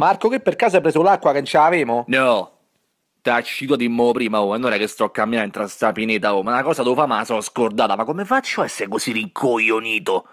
Marco, che per caso hai preso l'acqua che non ce l'avevo? No, Tacci, tu dimmo prima, oh, non è che sto camminando tra sta pineta, oh, ma una cosa devo fare, ma sono scordata, ma come faccio a essere così rincoglionito?